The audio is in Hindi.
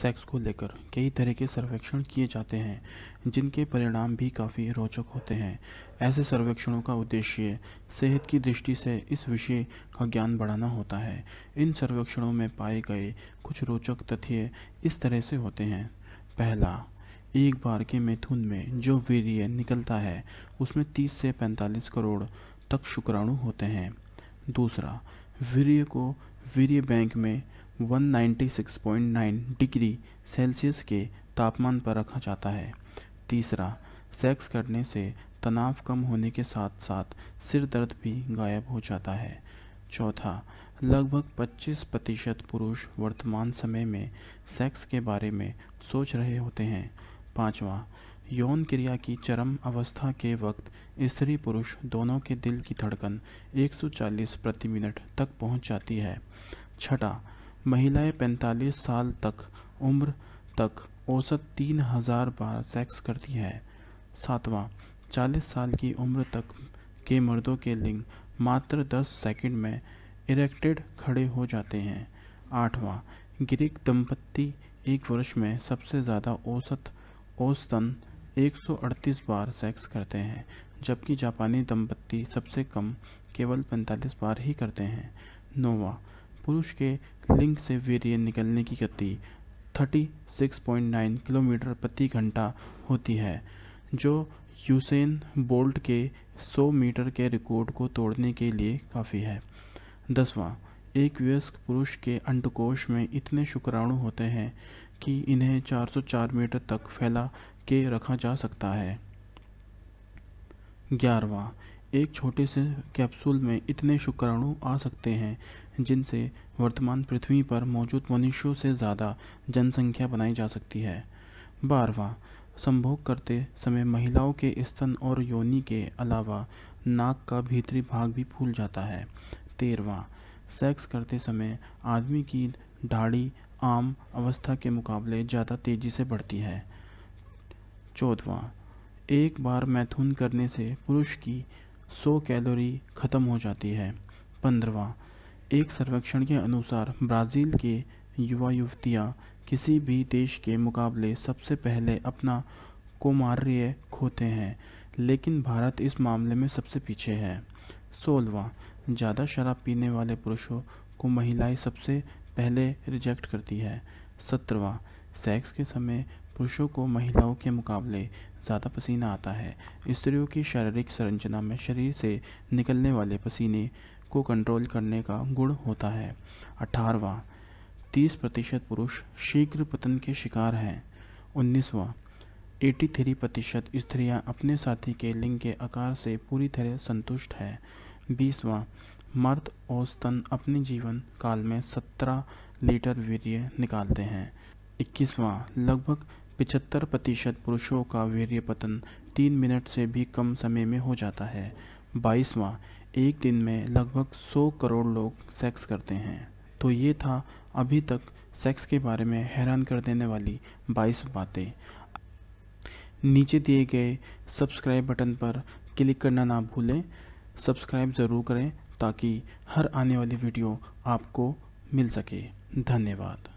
सेक्स को लेकर कई तरह के सर्वेक्षण किए जाते हैं जिनके परिणाम भी काफ़ी रोचक होते हैं ऐसे सर्वेक्षणों का उद्देश्य सेहत की दृष्टि से इस विषय का ज्ञान बढ़ाना होता है इन सर्वेक्षणों में पाए गए कुछ रोचक तथ्य इस तरह से होते हैं पहला एक बार के मैथुन में जो वीर्य निकलता है उसमें 30 से 45 करोड़ तक शुक्राणु होते हैं दूसरा वीर्य को वीर्य बैंक में 196.9 डिग्री सेल्सियस के तापमान पर रखा जाता है तीसरा सेक्स करने से तनाव कम होने के साथ साथ सिर दर्द भी गायब हो जाता है चौथा लगभग 25 प्रतिशत पुरुष वर्तमान समय में सेक्स के बारे में सोच रहे होते हैं पांचवा यौन क्रिया की चरम अवस्था के वक्त स्त्री पुरुष दोनों के दिल की धड़कन 140 प्रति मिनट तक पहुंच जाती है छठा महिलाएं 45 साल तक उम्र तक औसत तीन हज़ार बार सेक्स करती है सातवां 40 साल की उम्र तक के मर्दों के लिंग मात्र 10 सेकंड में इरेक्टेड खड़े हो जाते हैं आठवां ग्रीक दंपत्ति एक वर्ष में सबसे ज़्यादा औसत औसतन 138 बार सेक्स करते हैं जबकि जापानी दंपत्ति सबसे कम केवल 45 बार ही करते हैं नोवा पुरुष के लिंग से वीर्य निकलने की गति 36.9 किलोमीटर प्रति घंटा होती है जो यूसेन बोल्ट के 100 मीटर के रिकॉर्ड को तोड़ने के लिए काफ़ी है दसवां एक वयस्क पुरुष के अंडकोश में इतने शुक्राणु होते हैं कि इन्हें 404 मीटर तक फैला के रखा जा सकता है ग्यारहवा एक छोटे से कैप्सूल में इतने शुक्राणु आ सकते हैं जिनसे वर्तमान पृथ्वी पर मौजूद मनुष्यों से ज़्यादा जनसंख्या बनाई जा सकती है बारवा संभोग करते समय महिलाओं के स्तन और योनि के अलावा नाक का भीतरी भाग भी फूल जाता है तेरवा सेक्स करते समय आदमी की दाढ़ी आम अवस्था के मुकाबले ज़्यादा तेज़ी से बढ़ती है चौथवा एक बार मैथुन करने से पुरुष की 100 कैलोरी ख़त्म हो जाती है पंद्रवा एक सर्वेक्षण के अनुसार ब्राज़ील के युवा युवतियाँ किसी भी देश के मुकाबले सबसे पहले अपना कुमार्य खोते हैं लेकिन भारत इस मामले में सबसे पीछे है सोलवा ज़्यादा शराब पीने वाले पुरुषों को महिलाएं सबसे पहले रिजेक्ट करती है सत्रवा सेक्स के समय पुरुषों को महिलाओं के मुकाबले ज़्यादा पसीना आता है स्त्रियों की शारीरिक संरचना में शरीर से निकलने वाले पसीने को कंट्रोल करने का गुण होता है अठारहवा तीस प्रतिशत पुरुष शीघ्र पतन के शिकार हैं उन्नीसवा एटी थ्री प्रतिशत स्त्रियाँ अपने साथी के लिंग के आकार से पूरी तरह संतुष्ट है बीसवा मर्द औसतन अपने जीवन काल में सत्रह लीटर वीर्य निकालते हैं इक्कीसवा लगभग पिछहत्तर प्रतिशत पुरुषों का वीर्य पतन तीन मिनट से भी कम समय में हो जाता है बाईसवां एक दिन में लगभग 100 करोड़ लोग सेक्स करते हैं तो ये था अभी तक सेक्स के बारे में हैरान कर देने वाली बाईस बातें नीचे दिए गए सब्सक्राइब बटन पर क्लिक करना ना भूलें सब्सक्राइब ज़रूर करें ताकि हर आने वाली वीडियो आपको मिल सके धन्यवाद